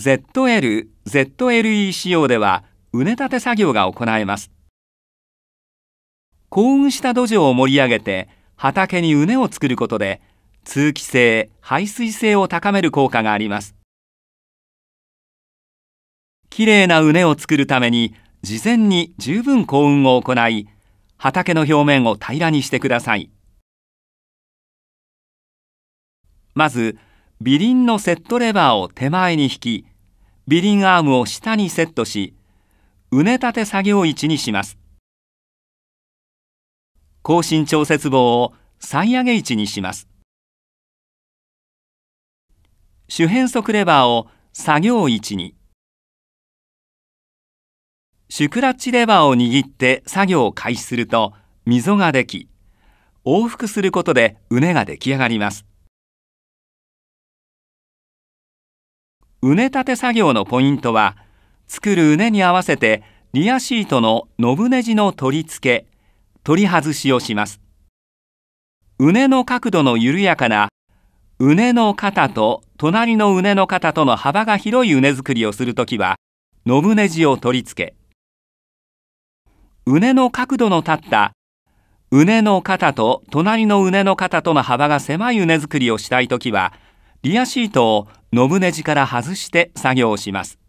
ZL、ZLE 仕様では畝立て作業が行えます。幸運した土壌を盛り上げて畑に畝を作ることで通気性、排水性を高める効果があります。きれいな畝を作るために事前に十分幸運を行い畑の表面を平らにしてください。まず、ビリンのセットレバーを手前に引き、ビリングアームを下にセットし、うね立て作業位置にします。後進調節棒を再上げ位置にします。主変速レバーを作業位置に。シュクラッチレバーを握って作業を開始すると溝ができ、往復することで畝が出来上がります。畝立て作業のポイントは作る畝に合わせてリアシートのノブネジの取り付け取り外しをします畝の角度の緩やかな畝の肩と隣の畝の肩との幅が広い畝作りをするときはノブネジを取り付け畝の角度の立った畝の肩と隣の畝の肩との幅が狭い畝作りをしたいときはリアシートをブネジから外して作業します